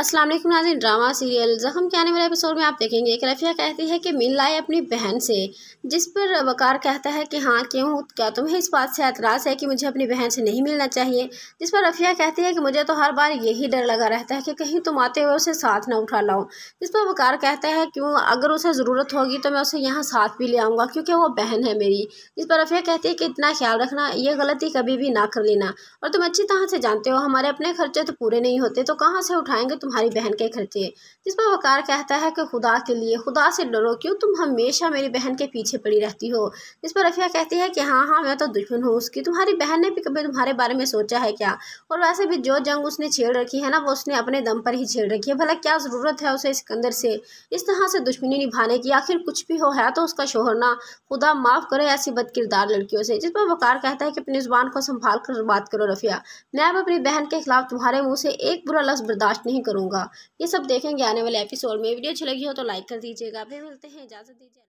Aslam Nazin drama serial Zakhm के आने वाले एपिसोड में आप देखेंगे कि रफ़िया कहती है कि मिल लाए अपनी बहन से जिस पर वकार कहता है कि हाँ क्यों क्या तुम्हें इस बात से एतराज़ है कि मुझे अपनी बहन से नहीं मिलना चाहिए जिस पर रफ़िया कहती है कि मुझे तो हर बार यही डर लगा रहता है कि कहीं तुम आते हुए उसे साथ ना उठा लाओ जिस पर वकार कहता है क्यों अगर उसे ज़रूरत होगी तो मैं उसे यहाँ साथ भी ले आऊँगा क्योंकि वो बहन है मेरी जिस पर रफ़िया कहती है कि इतना ख्याल रखना ये गलती कभी भी ना कर लेना और तुम अच्छी तरह से जानते हो हमारे अपने खर्चे तो पूरे नहीं होते तो कहाँ से उठाएँगे तुम्हारी बहन के घर थे जिस पर वकार कहता है कि खुदा के लिए खुदा से डरो क्यों तुम हमेशा मेरी बहन के पीछे पड़ी रहती हो जिस पर रफिया कहती है कि हाँ हाँ मैं तो दुश्मन हूँ उसकी तुम्हारी बहन ने भी कभी तुम्हारे बारे में सोचा है क्या और वैसे भी जो जंग उसने छेड़ रखी है ना वो उसने अपने दम पर ही छेड़ रखी है भला क्या ज़रूरत है उसे सिकंदर से इस तरह से दुश्मनी निभाने की आखिर कुछ भी हो है तो उसका शोहर ना खुदा माफ़ करे ऐसी किरदार लड़कियों से जिस पर वकार कहता है कि अपनी ज़ुबान को संभाल कर बात करो रफिया मैं अब अपनी बहन के खिलाफ तुम्हारे मुँह से एक बुरा लफ्ज़ बर्दाश्त नहीं करूँ करूँगा ये सब देखेंगे आने वाले एपिसोड में वीडियो अच्छी लगी हो तो लाइक कर दीजिएगा फिर मिलते हैं इजाज़त दीजिए